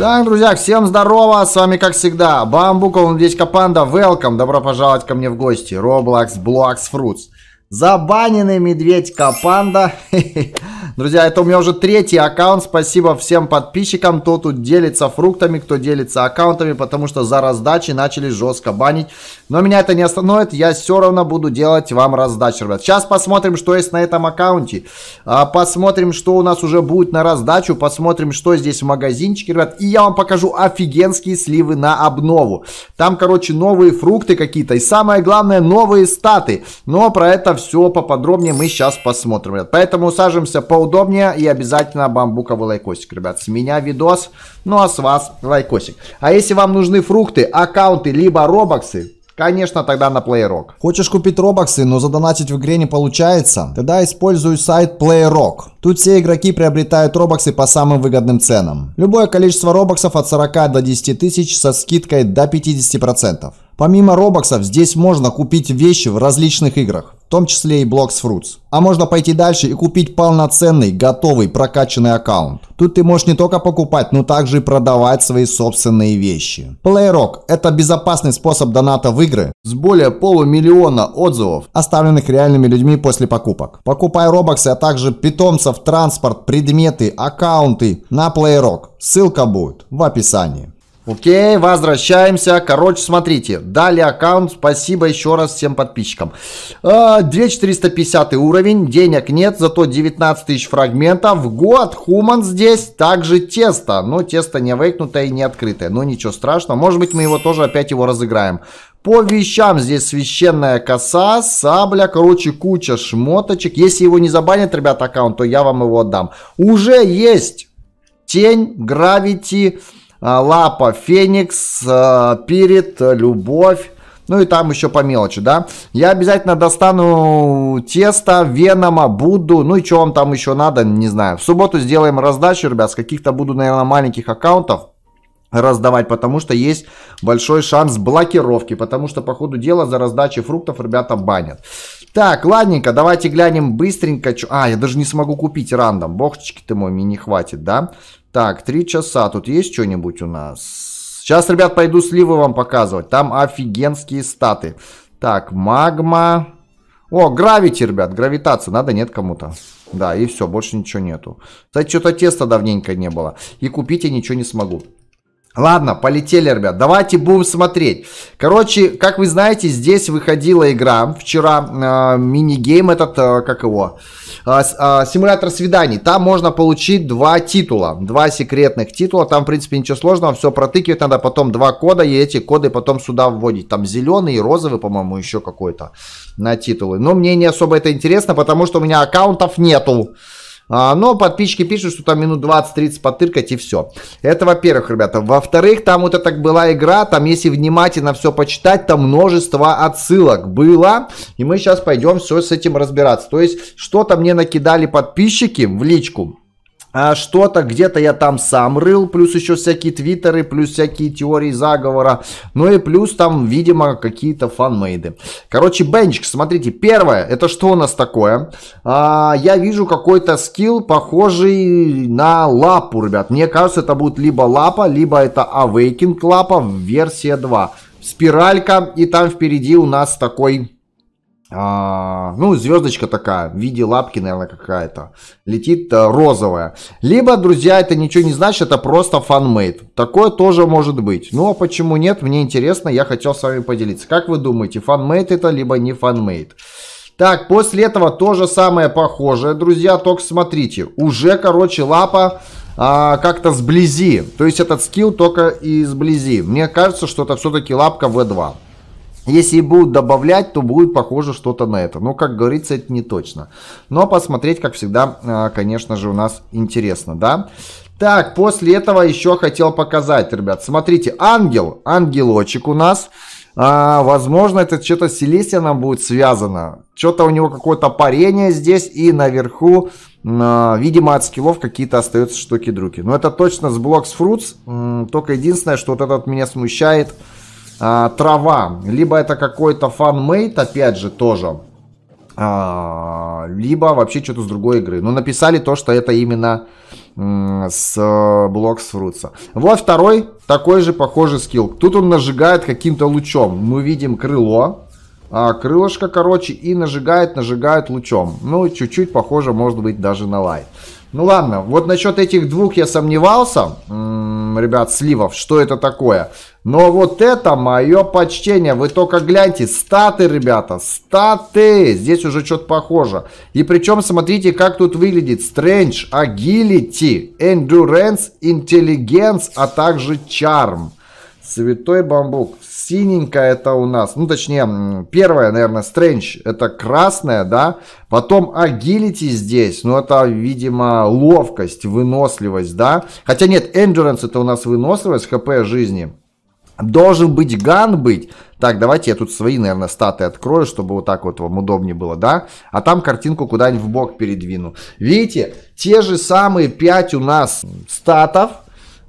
Так, друзья, всем здорово, с вами как всегда Бамбуков, он здесь Капанда, welcome, добро пожаловать ко мне в гости, Roblox, Blox, Fruits. Забаненный медведь Капанда, Друзья, это у меня уже третий аккаунт. Спасибо всем подписчикам, кто тут делится фруктами, кто делится аккаунтами, потому что за раздачи начали жестко банить. Но меня это не остановит, я все равно буду делать вам раздачи, ребят. Сейчас посмотрим, что есть на этом аккаунте. А, посмотрим, что у нас уже будет на раздачу. Посмотрим, что здесь в магазинчике, ребят. И я вам покажу офигенские сливы на обнову. Там, короче, новые фрукты какие-то. И самое главное, новые статы. Но про это все поподробнее мы сейчас посмотрим, ребят. Поэтому усаживаемся по поудобнее и обязательно бамбуковый лайкосик, ребят. С меня видос, ну а с вас лайкосик. А если вам нужны фрукты, аккаунты, либо робоксы, Конечно, тогда на PlayRock. Хочешь купить робоксы, но задонатить в игре не получается? Тогда используй сайт PlayRock. Тут все игроки приобретают робоксы по самым выгодным ценам. Любое количество робоксов от 40 до 10 тысяч со скидкой до 50%. Помимо робоксов, здесь можно купить вещи в различных играх том числе и Blocks Fruits. А можно пойти дальше и купить полноценный, готовый, прокачанный аккаунт. Тут ты можешь не только покупать, но также и продавать свои собственные вещи. PlayRock – это безопасный способ доната в игры с более полумиллиона отзывов, оставленных реальными людьми после покупок. Покупай робоксы, а также питомцев, транспорт, предметы, аккаунты на PlayRock. Ссылка будет в описании. Окей, возвращаемся. Короче, смотрите. Далее аккаунт. Спасибо еще раз всем подписчикам. 2450 а, уровень. Денег нет, зато 19 тысяч фрагментов. Год. Хуман здесь. Также тесто. Но тесто не вейкнутое и не открытое. Но ничего страшного. Может быть, мы его тоже опять его разыграем. По вещам здесь священная коса, сабля, короче, куча шмоточек. Если его не забанят, ребят, аккаунт, то я вам его отдам. Уже есть тень, гравити а, лапа, феникс, а, пирит, любовь. Ну и там еще по мелочи, да. Я обязательно достану тесто, венома, Буду, Ну и что вам там еще надо, не знаю. В субботу сделаем раздачу, ребят. С каких-то буду, наверное, маленьких аккаунтов раздавать, потому что есть большой шанс блокировки, потому что по ходу дела за раздачи фруктов ребята банят. Так, ладненько, давайте глянем быстренько. Чё... А, я даже не смогу купить рандом. Богчики ты мой, мне не хватит, да? Так, три часа. Тут есть что-нибудь у нас? Сейчас, ребят, пойду сливы вам показывать. Там офигенские статы. Так, магма. О, гравити, ребят, гравитация. Надо, нет кому-то. Да, и все, больше ничего нету. Кстати, что-то теста давненько не было. И купить я ничего не смогу. Ладно, полетели, ребят. Давайте будем смотреть. Короче, как вы знаете, здесь выходила игра. Вчера э, мини-гейм этот, э, как его, э, э, симулятор свиданий. Там можно получить два титула. Два секретных титула. Там, в принципе, ничего сложного. Все протыкивать надо потом два кода. И эти коды потом сюда вводить. Там зеленый и розовый, по-моему, еще какой-то на титулы. Но мне не особо это интересно, потому что у меня аккаунтов нету. А, но подписчики пишут, что там минут 20-30 потыркать и все. Это во-первых, ребята. Во-вторых, там вот это была игра, там если внимательно все почитать, там множество отсылок было. И мы сейчас пойдем все с этим разбираться. То есть что-то мне накидали подписчики в личку а что-то где-то я там сам рыл, плюс еще всякие твиттеры, плюс всякие теории заговора, ну и плюс там, видимо, какие-то фанмейды. Короче, бенчик, смотрите, первое, это что у нас такое? А, я вижу какой-то скилл, похожий на лапу, ребят. Мне кажется, это будет либо лапа, либо это Awakening лапа, в версии 2. Спиралька, и там впереди у нас такой а, ну, звездочка такая, в виде лапки, наверное, какая-то, летит э, розовая. Либо, друзья, это ничего не значит, это просто фанмейт. Такое тоже может быть. Ну, а почему нет, мне интересно, я хотел с вами поделиться. Как вы думаете, фанмейт это, либо не фанмейт? Так, после этого то же самое похожее, друзья, только смотрите, уже, короче, лапа а, как-то сблизи. То есть этот скилл только и сблизи. Мне кажется, что это все-таки лапка В2. Если и будут добавлять, то будет похоже что-то на это. Но, как говорится, это не точно. Но посмотреть, как всегда, а, конечно же, у нас интересно, да? Так, после этого еще хотел показать, ребят. Смотрите, ангел, ангелочек у нас. А, возможно, это что-то с Селестианом будет связано. Что-то у него какое-то парение здесь и наверху, а, видимо, от скиллов какие-то остаются штуки-друки. Но это точно с Blocks Fruits. Только единственное, что вот этот меня смущает а, трава, либо это какой-то фанмейт, опять же, тоже, а, либо вообще что-то с другой игры. Но написали то, что это именно с Блокс э, Фрутса. Вот второй, такой же похожий скилл. Тут он нажигает каким-то лучом. Мы видим крыло, а, крылышко, короче, и нажигает, нажигает лучом. Ну, чуть-чуть похоже, может быть, даже на лайт. Ну ладно, вот насчет этих двух я сомневался ребят, сливов, что это такое. Но вот это мое почтение. Вы только гляньте, статы, ребята, статы. Здесь уже что-то похоже. И причем, смотрите, как тут выглядит. Strange, Agility, Endurance, Intelligence, а также Charm. Святой бамбук. Синенькая это у нас. Ну, точнее, первая, наверное, Стрэндж. Это красная, да. Потом агилити здесь. Ну, это, видимо, ловкость, выносливость, да. Хотя нет, эндюранс это у нас выносливость, хп жизни. Должен быть ган быть. Так, давайте я тут свои, наверное, статы открою, чтобы вот так вот вам удобнее было, да? А там картинку куда-нибудь в бок передвину. Видите, те же самые 5 у нас статов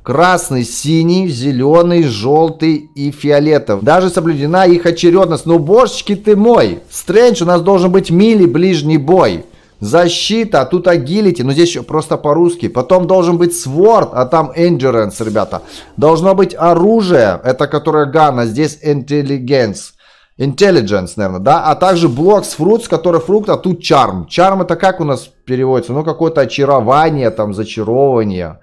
Красный, синий, зеленый, желтый и фиолетовый. Даже соблюдена их очередность. Ну, божечки ты мой. Стрэндж у нас должен быть мили ближний бой. Защита, а тут агилити, но здесь еще просто по-русски. Потом должен быть сворд, а там endurance, ребята. Должно быть оружие, это которое гана, а здесь интеллигенс. Intelligence, наверное, да? А также блок с фрукт, с который фрукт, а тут чарм. Чарм это как у нас переводится? Ну, какое-то очарование, там, зачарование.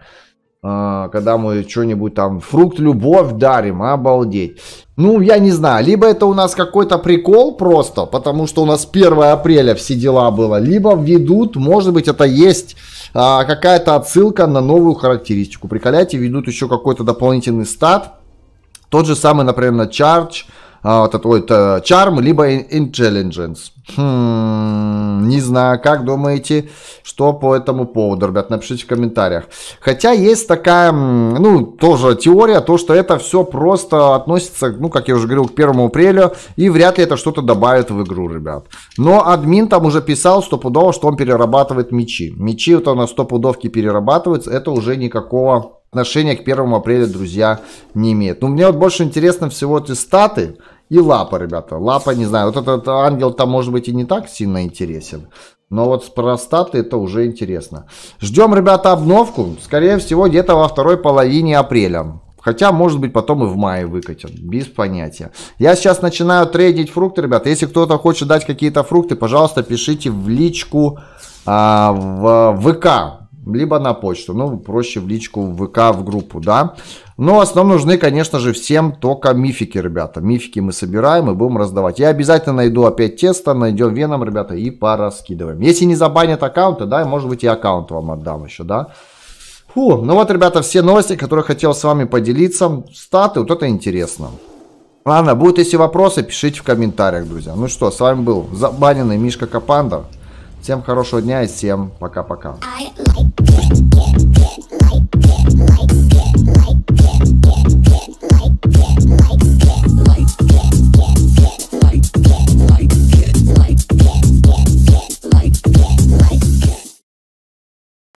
А, когда мы что-нибудь там, фрукт любовь дарим, обалдеть. Ну, я не знаю, либо это у нас какой-то прикол просто, потому что у нас 1 апреля все дела было, либо введут, может быть, это есть а, какая-то отсылка на новую характеристику. Прикаляйте, ведут еще какой-то дополнительный стат, тот же самый, например, на Charge, а, вот это, вот, э, Charm, либо Intelligence. Хм, не знаю, как думаете, что по этому поводу, ребят, напишите в комментариях. Хотя есть такая, ну, тоже теория, то, что это все просто относится, ну, как я уже говорил, к первому апреля, и вряд ли это что-то добавит в игру, ребят. Но админ там уже писал стопудово, что он перерабатывает мечи. Мечи вот на нас стопудовки перерабатываются, это уже никакого отношения к 1 апреля, друзья, не имеет. Но ну, мне вот больше интересно всего эти статы и лапа, ребята. Лапа, не знаю, вот этот ангел там, может быть, и не так сильно интересен. Но вот с простаты это уже интересно. Ждем, ребята, обновку. Скорее всего, где-то во второй половине апреля. Хотя, может быть, потом и в мае выкатят. Без понятия. Я сейчас начинаю трейдить фрукты, ребята. Если кто-то хочет дать какие-то фрукты, пожалуйста, пишите в личку а, в ВК либо на почту. Ну, проще в личку, в ВК, в группу, да. Но в основном нужны, конечно же, всем только мифики, ребята. Мифики мы собираем и будем раздавать. Я обязательно найду опять тесто, найдем веном, ребята, и пораскидываем. Если не забанят аккаунты, да, может быть, и аккаунт вам отдам еще, да. Фу, ну вот, ребята, все новости, которые хотел с вами поделиться. Статы, вот это интересно. Ладно, будут если вопросы, пишите в комментариях, друзья. Ну что, с вами был забаненный Мишка Капандер. Всем хорошего дня и всем пока-пока. I like it, it, it, like